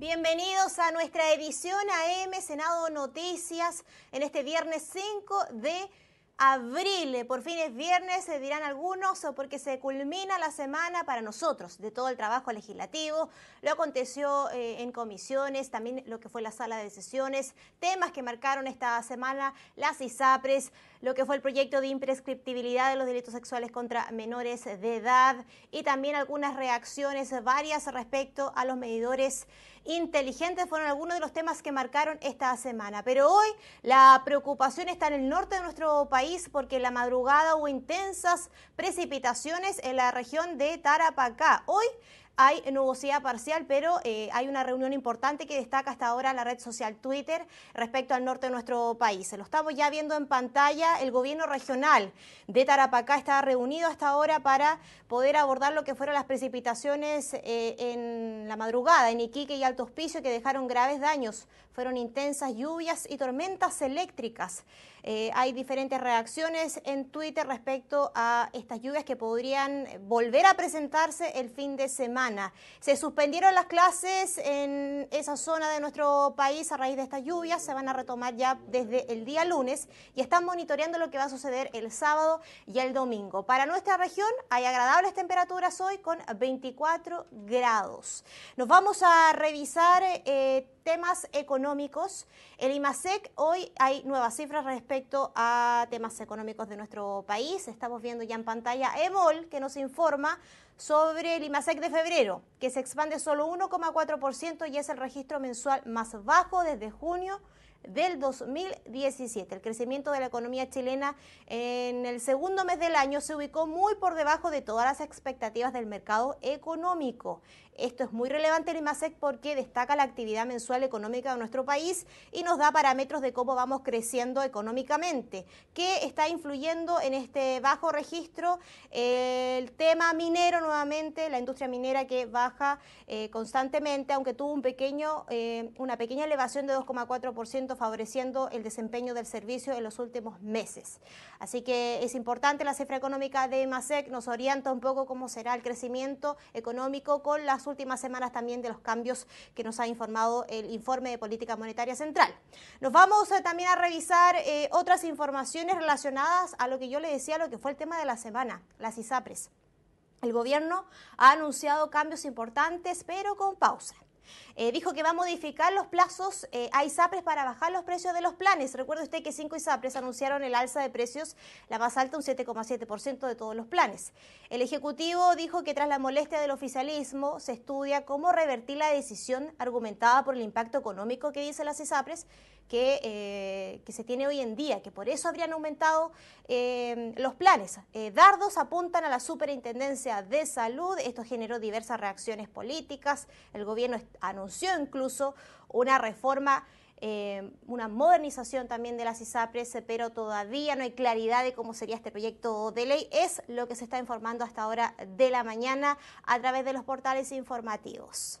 Bienvenidos a nuestra edición AM Senado Noticias en este viernes 5 de abril. Por fin es viernes, se dirán algunos, porque se culmina la semana para nosotros de todo el trabajo legislativo. Lo aconteció eh, en comisiones, también lo que fue la sala de sesiones, temas que marcaron esta semana las ISAPRES, lo que fue el proyecto de imprescriptibilidad de los delitos sexuales contra menores de edad y también algunas reacciones varias respecto a los medidores inteligentes fueron algunos de los temas que marcaron esta semana. Pero hoy la preocupación está en el norte de nuestro país porque la madrugada hubo intensas precipitaciones en la región de Tarapacá. Hoy hay nubosidad parcial, pero eh, hay una reunión importante que destaca hasta ahora la red social Twitter respecto al norte de nuestro país. Lo estamos ya viendo en pantalla. El gobierno regional de Tarapacá está reunido hasta ahora para poder abordar lo que fueron las precipitaciones eh, en la madrugada en Iquique y Alto Hospicio que dejaron graves daños. Fueron intensas lluvias y tormentas eléctricas. Eh, hay diferentes reacciones en Twitter respecto a estas lluvias que podrían volver a presentarse el fin de semana. Se suspendieron las clases en esa zona de nuestro país a raíz de estas lluvias, se van a retomar ya desde el día lunes y están monitoreando lo que va a suceder el sábado y el domingo. Para nuestra región hay agradables temperaturas hoy con 24 grados. Nos vamos a revisar... Eh, temas económicos. El IMASEC, hoy hay nuevas cifras respecto a temas económicos de nuestro país. Estamos viendo ya en pantalla EMOL, que nos informa sobre el IMASEC de febrero, que se expande solo 1,4% y es el registro mensual más bajo desde junio del 2017. El crecimiento de la economía chilena en el segundo mes del año se ubicó muy por debajo de todas las expectativas del mercado económico. Esto es muy relevante en IMASEC porque destaca la actividad mensual económica de nuestro país y nos da parámetros de cómo vamos creciendo económicamente. ¿Qué está influyendo en este bajo registro? El tema minero nuevamente, la industria minera que baja eh, constantemente, aunque tuvo un pequeño, eh, una pequeña elevación de 2,4% favoreciendo el desempeño del servicio en los últimos meses. Así que es importante la cifra económica de Masec nos orienta un poco cómo será el crecimiento económico con las últimas semanas también de los cambios que nos ha informado el informe de política monetaria central. Nos vamos eh, también a revisar eh, otras informaciones relacionadas a lo que yo le decía, lo que fue el tema de la semana, las ISAPRES. El gobierno ha anunciado cambios importantes, pero con pausa. Eh, dijo que va a modificar los plazos eh, a ISAPRES para bajar los precios de los planes. Recuerde usted que cinco ISAPRES anunciaron el alza de precios, la más alta, un 7,7% de todos los planes. El Ejecutivo dijo que tras la molestia del oficialismo se estudia cómo revertir la decisión argumentada por el impacto económico que dice las ISAPRES que, eh, que se tiene hoy en día, que por eso habrían aumentado los planes. dardos apuntan a la Superintendencia de Salud. Esto generó diversas reacciones políticas. El gobierno anunció incluso una reforma, eh, una modernización también de las ISAPRES, pero todavía no hay claridad de cómo sería este proyecto de ley. Es lo que se está informando hasta ahora de la mañana a través de los portales informativos.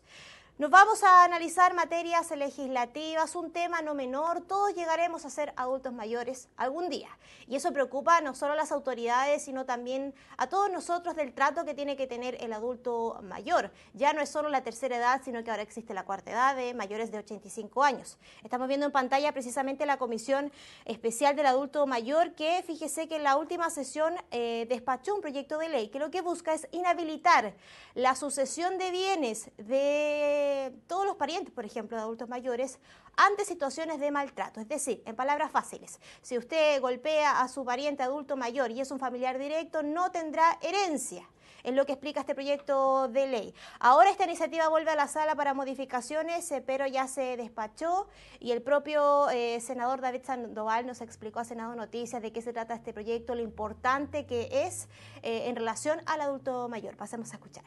Nos vamos a analizar materias legislativas, un tema no menor, todos llegaremos a ser adultos mayores algún día. Y eso preocupa no solo a las autoridades, sino también a todos nosotros del trato que tiene que tener el adulto mayor. Ya no es solo la tercera edad, sino que ahora existe la cuarta edad de mayores de 85 años. Estamos viendo en pantalla precisamente la Comisión Especial del Adulto Mayor que fíjese que en la última sesión eh, despachó un proyecto de ley que lo que busca es inhabilitar la sucesión de bienes de eh, todos los parientes, por ejemplo, de adultos mayores, ante situaciones de maltrato. Es decir, en palabras fáciles, si usted golpea a su pariente adulto mayor y es un familiar directo, no tendrá herencia. Es lo que explica este proyecto de ley. Ahora esta iniciativa vuelve a la sala para modificaciones, eh, pero ya se despachó y el propio eh, senador David Sandoval nos explicó a Senado Noticias de qué se trata este proyecto, lo importante que es en relación al adulto mayor. Pasemos a escuchar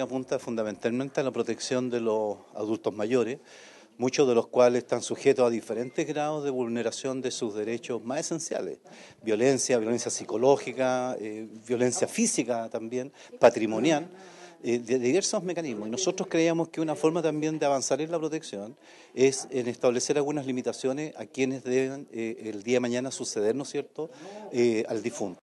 apunta fundamentalmente a la protección de los adultos mayores, muchos de los cuales están sujetos a diferentes grados de vulneración de sus derechos más esenciales, violencia, violencia psicológica, eh, violencia física también, patrimonial, eh, de diversos mecanismos. Y nosotros creíamos que una forma también de avanzar en la protección es en establecer algunas limitaciones a quienes deben eh, el día de mañana suceder, ¿no es cierto?, al difunto.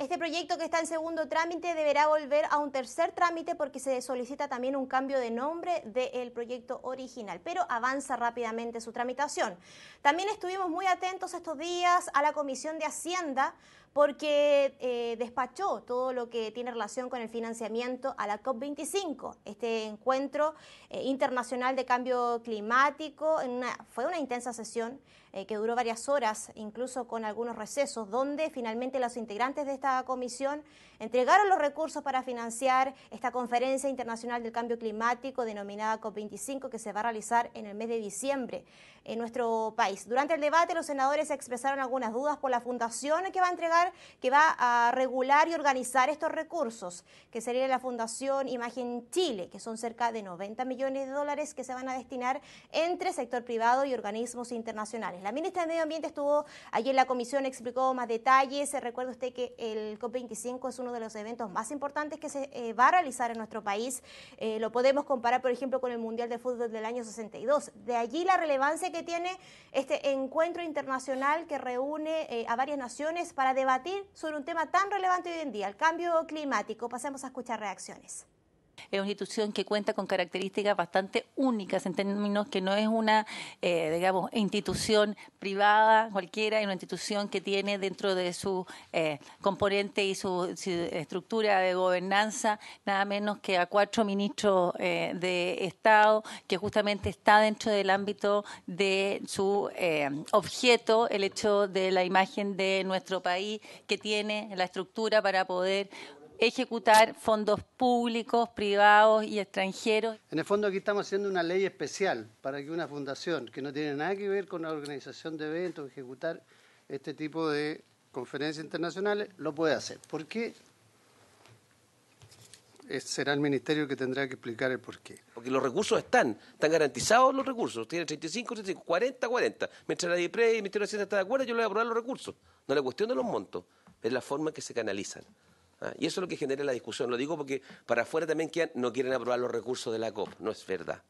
Este proyecto que está en segundo trámite deberá volver a un tercer trámite porque se solicita también un cambio de nombre del proyecto original, pero avanza rápidamente su tramitación. También estuvimos muy atentos estos días a la Comisión de Hacienda porque eh, despachó todo lo que tiene relación con el financiamiento a la COP25, este encuentro eh, internacional de cambio climático, fue una intensa sesión eh, que duró varias horas, incluso con algunos recesos, donde finalmente los integrantes de esta comisión entregaron los recursos para financiar esta conferencia internacional del cambio climático denominada COP25 que se va a realizar en el mes de diciembre en nuestro país. Durante el debate los senadores expresaron algunas dudas por la fundación que va a entregar, que va a regular y organizar estos recursos, que sería la Fundación Imagen Chile, que son cerca de 90 millones de dólares que se van a destinar entre sector privado y organismos internacionales. La ministra de Medio Ambiente estuvo allí en la comisión, explicó más detalles. Recuerda usted que el COP25 es uno de los eventos más importantes que se eh, va a realizar en nuestro país. Eh, lo podemos comparar, por ejemplo, con el Mundial de Fútbol del año 62. De allí la relevancia que tiene este encuentro internacional que reúne eh, a varias naciones para debatir sobre un tema tan relevante hoy en día, el cambio climático. Pasemos a escuchar reacciones. Es una institución que cuenta con características bastante únicas en términos que no es una, eh, digamos, institución privada cualquiera, es una institución que tiene dentro de su eh, componente y su, estructura de gobernanza nada menos que a cuatro ministros eh, de Estado, que justamente está dentro del ámbito de su objeto, el hecho de la imagen de nuestro país, que tiene la estructura para poder ejecutar fondos públicos, privados y extranjeros. En el fondo aquí estamos haciendo una ley especial para que una fundación que no tiene nada que ver con la organización de eventos, ejecutar este tipo de conferencias internacionales, lo pueda hacer. ¿Por qué? Será el ministerio que tendrá que explicar el por qué. Porque los recursos están, están garantizados los recursos. Tiene 35, 35, 40, 40. Mientras la DIPRE y el Ministerio de Ciencia están de acuerdo, yo le voy a aprobar los recursos. No la cuestión de los montos, es la forma en que se canalizan. Ah, y eso es lo que genera la discusión. Lo digo porque para afuera también no quieren aprobar los recursos de la COP. No es verdad.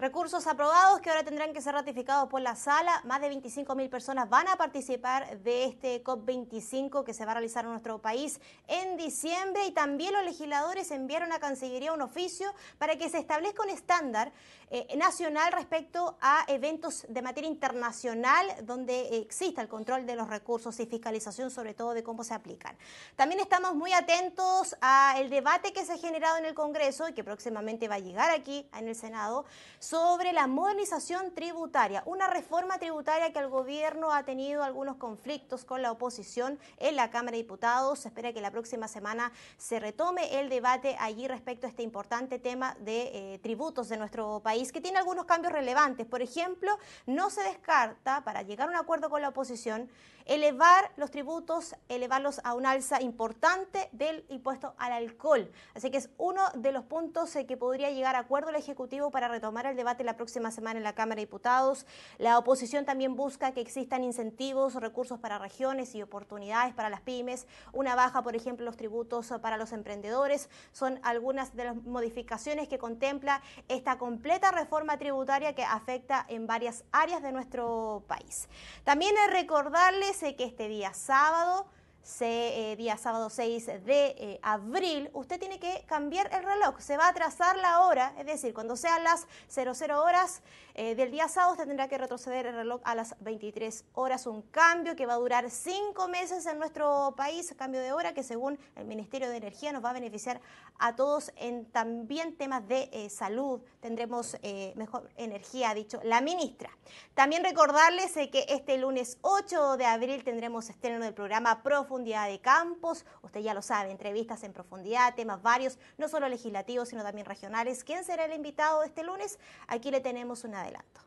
Recursos aprobados que ahora tendrán que ser ratificados por la sala. Más de 25.000 personas van a participar de este COP25 que se va a realizar en nuestro país en diciembre y también los legisladores enviaron a Cancillería un oficio para que se establezca un estándar eh, nacional respecto a eventos de materia internacional donde exista el control de los recursos y fiscalización sobre todo de cómo se aplican. También estamos muy atentos al debate que se ha generado en el Congreso y que próximamente va a llegar aquí en el Senado sobre la modernización tributaria, una reforma tributaria que el gobierno ha tenido algunos conflictos con la oposición en la Cámara de Diputados. Se espera que la próxima semana se retome el debate allí respecto a este importante tema de eh, tributos de nuestro país, que tiene algunos cambios relevantes. Por ejemplo, no se descarta, para llegar a un acuerdo con la oposición, elevar los tributos, elevarlos a un alza importante del impuesto al alcohol. Así que es uno de los puntos eh, que podría llegar a acuerdo el Ejecutivo para retomar el debate la próxima semana en la Cámara de Diputados. La oposición también busca que existan incentivos, recursos para regiones y oportunidades para las pymes, una baja, por ejemplo, los tributos para los emprendedores. Son algunas de las modificaciones que contempla esta completa reforma tributaria que afecta en varias áreas de nuestro país. También recordarles que este día sábado, se, eh, día sábado 6 de eh, abril, usted tiene que cambiar el reloj. Se va a atrasar la hora, es decir, cuando sean las 00 horas eh, del día sábado, usted tendrá que retroceder el reloj a las 23 horas. Un cambio que va a durar cinco meses en nuestro país, cambio de hora que según el Ministerio de Energía nos va a beneficiar a todos en también temas de salud. Tendremos mejor energía, ha dicho la ministra. También recordarles que este lunes 8 de abril tendremos estreno del programa Prof profundidad de campos. Usted ya lo sabe, entrevistas en profundidad, temas varios, no solo legislativos, sino también regionales. ¿Quién será el invitado este lunes? Aquí le tenemos un adelanto.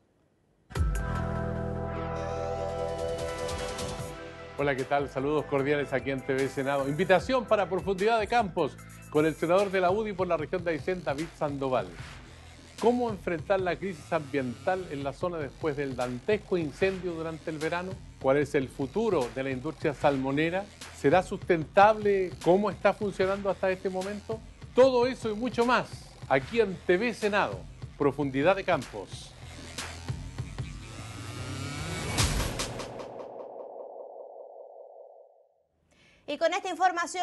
Hola, ¿qué tal? Saludos cordiales aquí en TV Senado. Invitación para profundidad de campos con el senador de la UDI por la región de Aysén, David Sandoval. ¿Cómo enfrentar la crisis ambiental en la zona después del dantesco incendio durante el verano? cuál es el futuro de la industria salmonera, será sustentable, cómo está funcionando hasta este momento. Todo eso y mucho más aquí en TV Senado, Profundidad de Campos.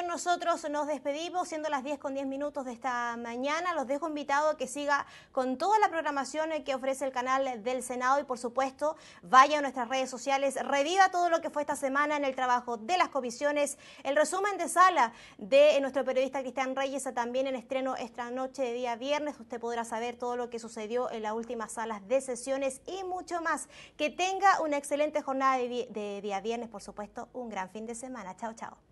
nosotros nos despedimos, siendo las 10 con 10 minutos de esta mañana. Los dejo invitado a que siga con toda la programación que ofrece el canal del Senado y por supuesto vaya a nuestras redes sociales, reviva todo lo que fue esta semana en el trabajo de las comisiones, el resumen de sala de nuestro periodista Cristian Reyes también en estreno esta noche de día viernes. Usted podrá saber todo lo que sucedió en las últimas salas de sesiones y mucho más. Que tenga una excelente jornada de, de día viernes, por supuesto, un gran fin de semana. Chao, chao.